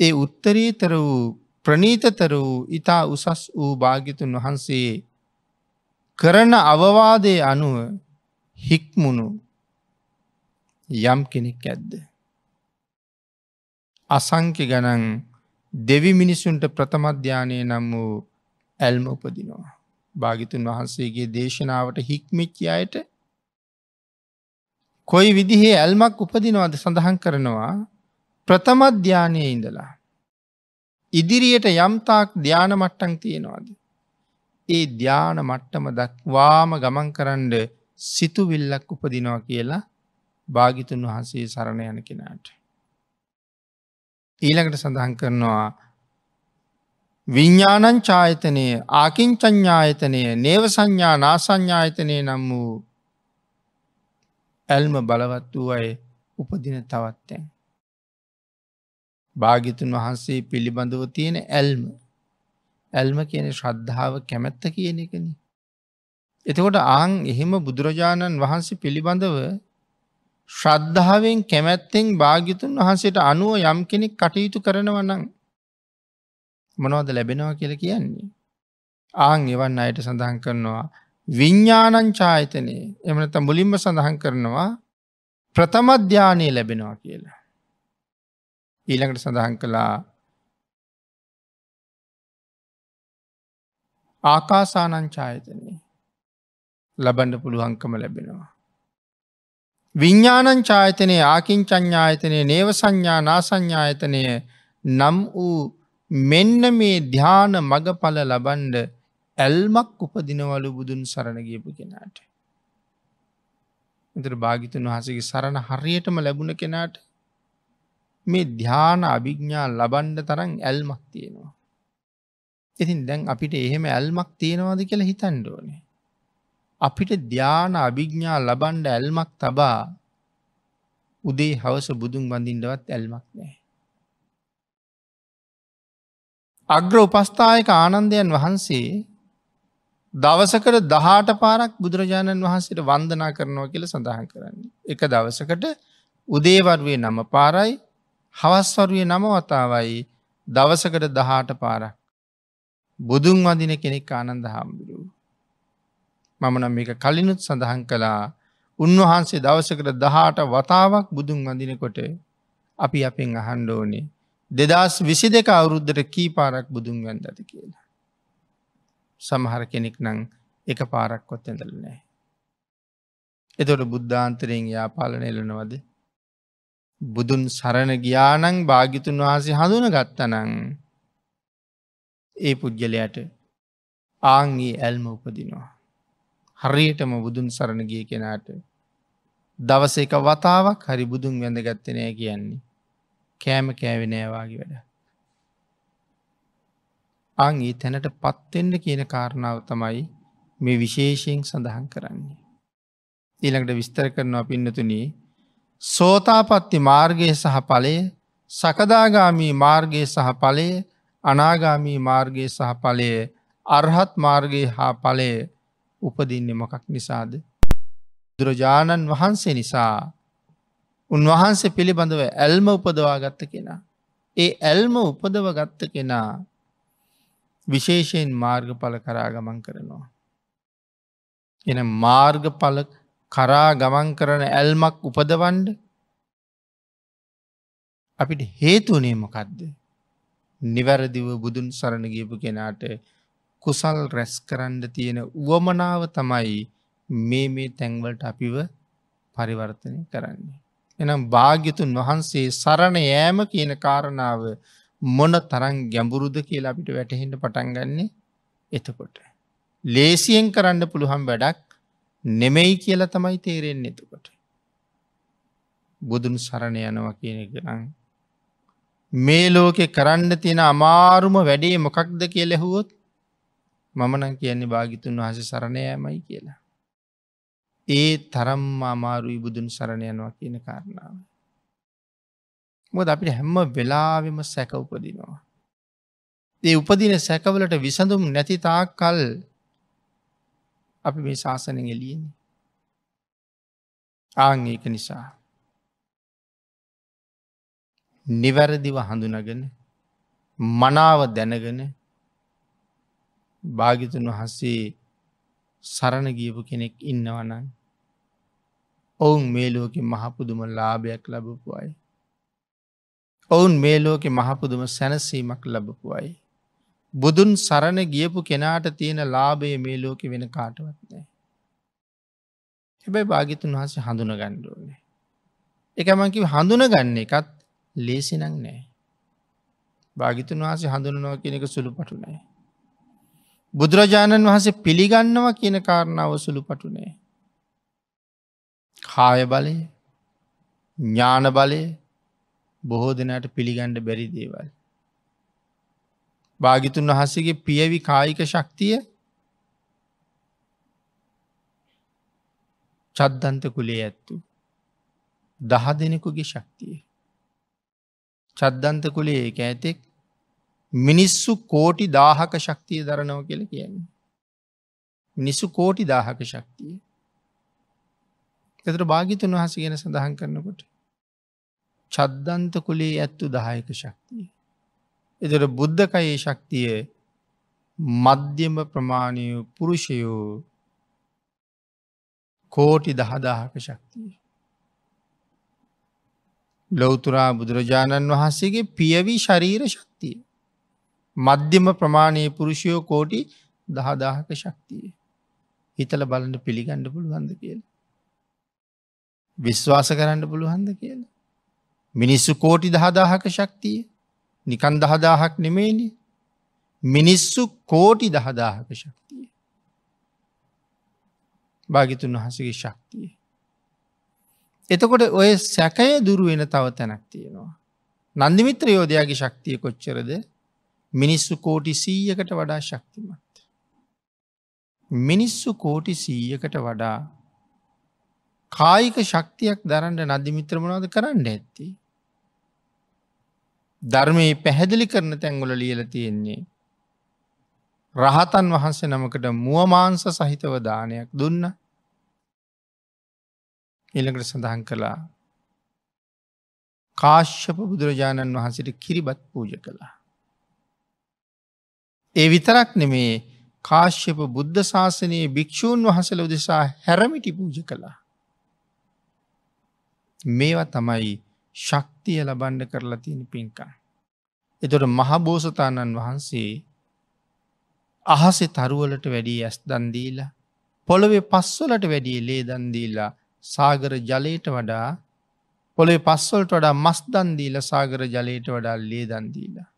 ඒ උත්තරීතර වූ ප්‍රනීතතර වූ ඉතා උසස් වූ භාගිතුන් වහන්සේ කරන අවවාදය අනුව හික්මුණු යම් කෙනෙක් ඇද්ද. අසංක්‍ය ගනන් දෙවි මිනිසුන්ට ප්‍රථමධ්‍යානය නම් වූ ඇල්ම උපදිනවා. භාගිතුන් වහන්සේගේ දේශනාවට හික්මිච්චි අයට කොයි විදිහේ ඇල්මක් උපදිනවාද සඳහන් කරනවා ප්‍රථමධ්‍යානය ඉඳලා. ඉදිරියට යම්තාක් ධ්‍යාන මට්ටන් තියෙනවාද. ඒ ධ්‍යාන මට්ටම දක්වාම ගමන් කරන්ඩ සිතුවිල්ලක් උපදිනවා කියලා භාගිතුන් වහන්සේ සරණ යන කෙනාට. ඊළඟට සඳහන් කරනවා විඤ්ඥාණං චායතනය ආකින්චඥායතනය නේව සංඥා නාසංඥායතනය නම් වූ ඇල්ම බලවත් වූ අය උපදින තවත්තැන්. භාගිතුන් වහන්සේ පිළිබඳව තියෙන ඇල්ම ඇල්ම කියන ශ්‍රද්ධාව කැමැත්ත කියන එකන. එතකොට ආං එහෙම බුදුරජාණන් වහන්සේ පිළිබඳව ශ්‍රද්ධාවෙන් කැමැත්තෙන් භාගිතුන් වහන්සේට අනුව යම් කෙනෙක් කටයුතු කරනවනං මොනවද ලැබෙනවා කියල කියන්නේ. ආං එවන් අයට සඳහන් කරනවා විඤ්ඥානංචායතනය එමනත මුලින්ම සඳහන් කරනවා ප්‍රථමධ්‍යානය ලැබෙනවා කියලා. ඊළඟට සඳහන් කලා ආකාසානංචායතනය ලබන්ඩ පුළුවන්කම ලැබෙනවා. විඤ්ඥාණං චායතනය ආකින් චඥායතනය නේව සංඥා නාසඥායතනය නම් වූ මෙන්න මේ ධ්‍යාන මගඵල ලබන්ඩ ඇල්මක් උපදිනවලු බුදුන් සරණ ගියපු කෙනාට. එතර භාගිතන් වහසගේ සරණ හරියටම ලැබුණ කෙනාට මේ ධ්‍යාන අභිග්ඥා ලබන්ඩ තරන් ඇල්මක් තියෙනවා. ඉතින් දැන් අපිට එහෙම ඇල්මක් තියෙනවාද කියලා හිතන්න ඕනේ. අපිට ධාන අභිඥා ලබන්න ඇල්මක් තබා උදේ හවස බුදුන් වඳින්නවත් ඇල්මක් නැහැ. අග්‍ර උපස්ථායක ආනන්දයන් වහන්සේ දවසකට දහට පාරක් බුදුරජාණන් වහන්සේට වන්දනා කරනවා කියල සඳහන් කරන්නේ. එක දවසකට උදේවර්වේ නම පාරයි හවස්වරුවේ නම වතාවයි දවසකට දහට පාරක්. බුදුන් වදින කෙනෙක් ආනන්ද හාමුදුරුව. මමනම් මේක කලිනුත් සඳහන් කළා උන්වහන්සේ දවසකට දහට වතාවක් බුදුන් වඳිනකොට අපි අපෙන් අහන්ඩෝනේ දෙදස් විසි දෙක අවුරුද්ධට කී පාරක් බුදුන් වැන්දද කියලා. සමහර කෙනෙක් නං එක පාරක් කොත් ඇඳලනෑ. එතොට බුද්ධාන්තරයෙන් යාපාලන එලනවද. බුදුන් සරණ ගියානං භාගිතුන් වහන්සේ හඳුන ගත්තනං ඒ පුද්ගලයට ආංගේ ඇල්ම උපදිනවා. හරියටම බුදුන් සරණගිය කෙනාට දවස එක වතාවක් හරි බුදුන් වැඳගත්තනය කියන්නේ. කෑම කෑවෙනෑවාගේ වැඩ. අංගේ තැනට පත්තෙන්ට කියන කාරණාව තමයි මේ විශේෂයෙන් සඳහන් කරන්නේ. ඊළඟට විස්තර කරනවා පින්නතුනී සෝතාපත්ති මාර්ගය සහ පලය සකදාගාමී මාර්ගය සහ පලය අනාගාමී මාර්ගයේ සහ පලයේ අර්හත් මාර්ගයේ හා පලයේ උපදින්න මොකක් නිසාද. බුදුරජාණන් වහන්සේ නිසා උන්වහන්සේ පිළිබඳව ඇල්ම උපදවා ගත්ත කෙනා. ඒ ඇල්ම උපදව ගත්ත කෙනා විශේෂයෙන් මාර්ගඵල කරා ගමන් කරනවා. එන මාර්ගඵල කරා ගමන් කරන ඇල්මක් උපදවන්ඩ අපිට හේතුනේ මොකක්ද නිවැරදිව බුදුන් සරණ ගියපු කෙනාට කුසල් රැස් කරන්න තියෙන උවමනාව තමයි මේ මේ තැන්වලට අපිව පරිවර්තනය කරන්නේ. එනම් භාග්‍යතුන් වහන්සේ සරණ යෑම කියන කාරණාව මොන තරං ගැඹුරුද කියලා අපිට වැටහෙන්ට පටන්ගන්නේ එතකොට. ලේසියෙන් කරන්න පුළුහම් වැඩක් නෙමෙයි කියලා තමයි තේරෙන්නේ එතකොට. බුදුන් සරණ යනවා කියන එක නම් මේ ලෝකෙ කරන්න තියෙන අමාරුම වැඩේ මොකක්ද කියලෙහුවොත් මමන කියන්නේ භාගිතුන් වහස සරණයමයි කියලා. ඒ තරම් අමාරුයි බුදුන් සරණයනවා කියන කාරණාව. මොද අපිට හැම්ම වෙලාවෙම සැක උපදිනවා. ඒ උපදින සැකවලට විසඳුම් නැති තාක් කල් අපි මේ ශාසනෙ එලියන්නේ. ආං ඒක නිසා නිවැරදිව හඳුනගෙන මනාව දැනගෙන භාගිතුන් වහන්සේ සරණ ගියපු කෙනෙක් ඉන්නවනන් ඔවුන් මේ ලෝකෙ මහපුදුම ලාභයක් ලබපු අයි. ඔවුන් මේ ලෝකෙ මහපුදුම සැනසීමක් ලබපු අයි. බුදුන් සරණ ගියපු කෙනාට තියෙන ලාභය මේ ලෝකෙ වෙන කාටවත් නෑ. හැබැයි භාගිතුන් වහස හඳුන ගණ්ඩුවනේ. එකමකිව හඳුන ගන්න එකත් ලේසිනං නෑ. භාගිතුන් වහසේ හඳුනනවා කියන එක සුළු පටු නෑ. බුදුරජාණන් වහසේ පිළිගන්නවා කියන කාරණාව සුළු පටු නෑ. කාය බලය ඥාන බලය බොහෝ දෙනට පිළිගණ්ඩ බැරි දේවල්. භාගිතුන් වහසගේ පියවි කායික ශක්තිය චද්දන්ත කුලේ ඇත්තු. දහ දෙනෙකුගේ ශක්තිය. චද්දන්ත කුලේ ඒක ඇතෙක් මිනිස්සු කෝටි දාහක ශක්තිය දරනව කියල කියන්නේ. මිනිස්සු කෝටි දාහක ශක්තිය. එතර භාගිතුන් වහස ගෙන සඳහන් කරනකොට. චද්දන්ත කුලේ ඇත්තු දායක ශක්තිය. එතට බුද්ධකයේ ශක්තිය මධ්‍යම ප්‍රමාණය පුරුෂයෝ කෝටි දහදාහක ශක්තිය. ලොවතුරා බුදුරජාණන් වහන්සේගේ පියවි ශරීර ශක්තිය. මධ්‍යම ප්‍රමාණයේ පුරුෂයෝ කෝටි දහදාහක ශක්තිය. හිතල බලට පිළිගණ්ඩ පුළුවන්ද කියල. විශ්වාස කරන්න පුළුවන්ද කියල. මිනිස්සු කෝටි දහදාහක ශක්තිය නිකන් දහදාහක් නෙමේනි. මිනිස්සු කෝටි දහදාහක ශක්තිය. භාගිතුන් වහසගේ ශක්තිය. එතකොට ඔය සැකය දුරුවෙන තව තැනක් තියෙනවා. නන්දිමිත්‍ර යෝධයාගේ ශක්තිය කොච්චරද මිනිස්සු කෝටි සීයකට වඩා ශක්තිමත්. මිනිස්සු කෝටි සීයකට වඩා කායික ශක්තියක් දරන්ට නදිමිත්‍රමනවාද කරන්න ඇත්ති. ධර්මයේ පැහැදිලි කරන තැංගොල ලියල තියෙන්නේ. රහතන් වහන්සේ නමකට මුවමාංස සහිතව දානයක් දුන්නා එළඟට සඳහන් කළා කාශ්‍යප බුදුරජාණන් වහන්සට කිරිබත් පූජ කළා. ඒ විතරක් නෙමේ කාශ්‍යප බුද්ධ ශාසනයේ භික්‍ෂූන් වහසල උදෙසා හැරමිටි පූජ කළා. මේවා තමයි ශක්තිය ලබන්ඩ කරලා තියෙන පින්කා. එතොට මහබෝසතාණන් වහන්සේ අහසේ තරුවලට වැඩී ඇස් දන්දීලා පොළොවේ පස්වලට වැඩිය ලේ දන්දීලා සාගර ජලයට වඩා පොළේ පස්වලට වඩා මස්දන්දීල සාගර ජලයට වඩා ලේදන්දීලා.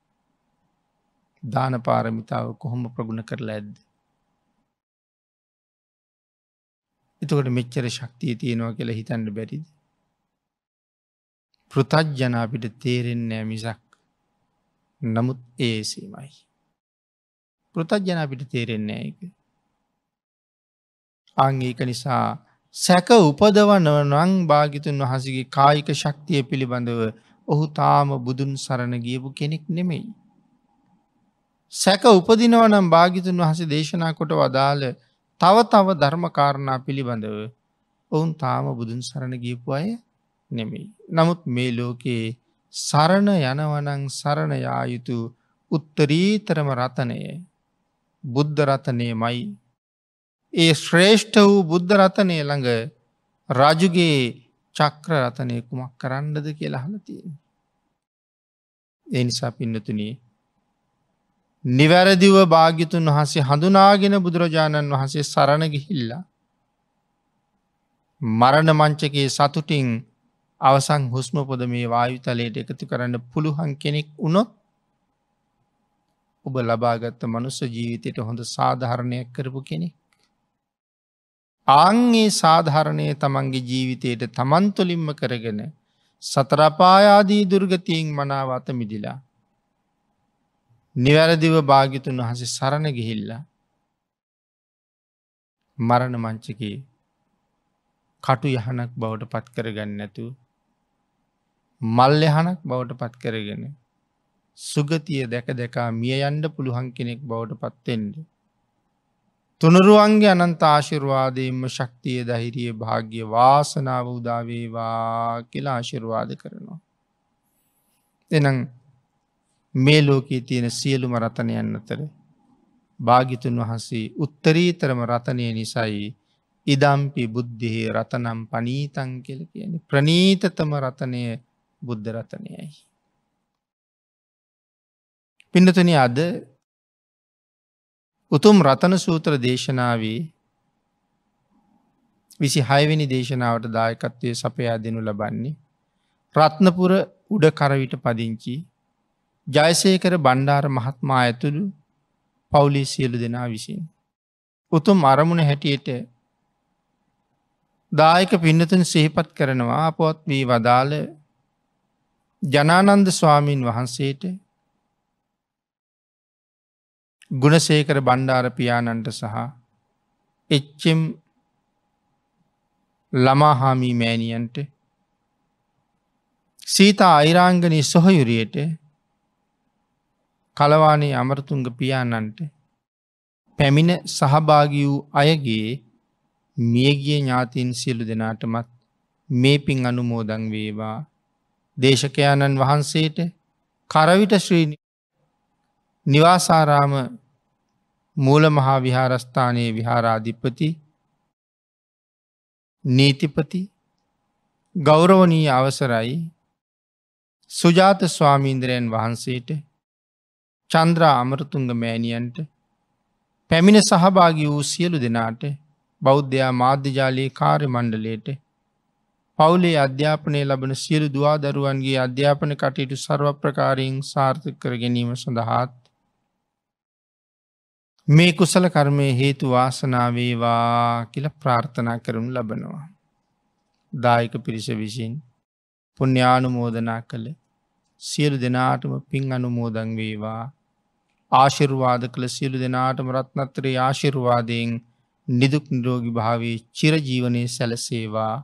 දාන පාරමිතාව කොහොම ප්‍රගුණ කරලා ඇද්ද. එතකොට මෙච්චර ශක්තිය තියෙනවා කියලා හිතන්න බැරිද. පෘතජ්ජන අපිට තේරෙන්නෑ මිසක් නමුත් ඒසීමයි. පෘතජ්ජන අපිට තේරෙන්නේ එක. අං ඒක නිසා සැක උපදවනව නං භාගිතුන් වහසගේ කායික ශක්තිය පිළිබඳව ඔහු තාම බුදුන් සරණ ගියපු කෙනෙක් නෙමෙයි. සැක උපදිනව නම් භාගිතුන් වහස දේශනා කොට වදාළ තව තව ධර්මකාරණා පිළිබඳව ඔවුන් තාම බුදුන් සරණ ගියපු අය නෙමෙයි. නමුත් මේ ලෝකයේ සරණ යනවනං සරණ යායුතු උත්තරීතරම රතනය බුද්ධ රතනය මයි ඒ ශ්‍රේෂ්ඨ වූ බුද්ධ රතනය ළඟ රජුගේ චක්‍ර රතනය කුමක් කරන්නද කියලා හලතිය. ඒ නිසා පින්නතුනේ නිවැරදිව භාගිතුන් වහන්සේ හඳුනාගෙන බුදුරජාණන් වහන්සේ සරණගිහිල්ලා. මරණ මංචකයේ සතුටින් අවසං හුස්මපොද මේ වායුතලයට එකතු කරන්න පුළුහන් කෙනෙක් වුණොත් ඔබ ලබාගත්ත මනුස්ස ජීවිතයට හොඳ සාධහරණයක් කරපු කෙනෙක්. ආංගේ සාධාරණය තමන්ගේ ජීවිතයට තමන්තුලින්ම කරගෙන සතරපායාදී දුර්ගතියෙන් මනාව අත මිදිලා. නිවැරදිව භාගිතුන් වහසේ සරණ ගිහිල්ලා මරණ මංචකේ කටු යහනක් බවට පත් කරගන්න නැතු මල් යහනක් බවට පත් කරගෙන සුගතිය දැක දෙකා මිය යන්ඩ පුළුවන් කෙනෙක් බවට පත්තෙන්ට තුනරුවන්ගේ අනන්ත ආශිරවාදයෙන්ම ශක්තිය දහිරිය භාග්‍ය වාසනාව උදාවේවා කියලා ආශිරවාද කරනවා. එනම් මේ ලෝකයේ තියෙන සියලුම රතනයන් අතර භාගිතුන් වහන්සේ උත්තරීතරම රතනය නිසයි ඉදම්පි බුද්ධිහි රතනම් පනීතං කියල කියන ප්‍රනීතතම රතනය බුද්ධ රතනයයි. පිඩතුනි අද උතුම් රතන සූත්‍ර දේශනාවේ විසි හයවෙනි දේශනාවට දායකත්වය සපයා දෙනු ලබන්නේ. රත්නපුර උඩ කරවිට පදිංචි ජයසේකර බණ්ඩාර මහත්මා ඇතුළු පවුලි සියලු දෙනා විසින්. උතුම් අරමුණ හැටියට දායක පින්නතුන් සිහිපත් කරනවා අපොත් වී වදාළ ජනානන්ද ස්වාමීන් වහන්සේට ගුණසේකර බණ්ඩාරපියාණන්ට සහ එච්චෙම් ළමාහාමී මෑණියන්ට සීතා අයිරාංගනී සොහයුරියට කලවානේ අමරතුංග පියාණන්ට පැමිණ සහභාගි වූ අයගේ මියගිය ඥාතින් සියලු දෙනාටමත් මේ පින් අනුමෝදන් වේවා දේශකයාණන් වහන්සේට කරවිට ශ්‍රීණි නිවාසාරාම මූල මහා විහාරස්ථානයේ විහාරාධිප්පති නීතිපති ගෞරවනී අවසරයි සුජාත ස්වාමීන්ද්‍රයන් වහන්සේට චන්ද්‍රා අමරතුංග මෑණියන්ට පැමිණ සහභාගි වූ සියලු දෙනාට බෞද්ධයා මාධ්‍යජාලයේ කාර්ය මණ්ඩලයට පවුලේ අධ්‍යාපනය ලබන සියලු දවාදරුවන්ගේ අධ්‍යාපන කටයුතු සර්ව ප්‍රකාරයෙන් සාර්ථක කර ගැනීම සඳහාත් මේ කුසල කර්මය හේතු වාසනාවේවා කියල ප්‍රාර්ථනා කරනු ලබනවා. දායක පිරිස විසින් පුුණ්‍යානුමෝදනා කළ සියලු දෙනාටම පින් අනුමෝදන් වේවා ආශිර්වාද කළ සියලු දෙනාටම රත්නත්‍රයේ ආශිර්වාදයෙන් නිදුක් නිරෝගි භාවේ චිරජීවනය සැලසේවා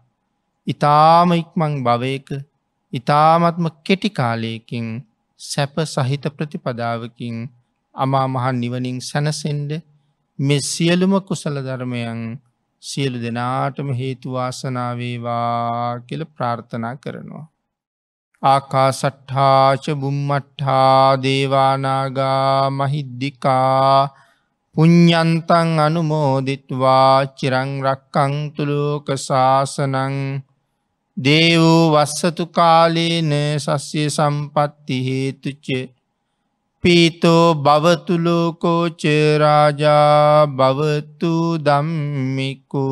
ඉතාම ඉක්මං භවයක ඉතාමත්ම කෙටි කාලයකින් සැප සහිත ප්‍රතිපදාවකින් අමා මහන් නිවනින් සැනසෙන්ඩ මෙ සියලුම කුසල ධර්මයන් සියලු දෙනාටම හේතුවාසනාවේවා කියල ප්‍රාර්ථනා කරනවා. ආකාසට්ඨාච බුම්මට්ඨා දේවානාගා මහිද්දිකා පුඤ්ඥන්තන් අනුමෝදිත්වා චිරංරක්කං තුළෝක ශාසනං දේවූ වස්සතු කාලේන සස්්‍ය සම්පත්ති හේතුච්චේ අපපීතෝ භවතුලෝකෝචරාජා භවතු දම්මිකු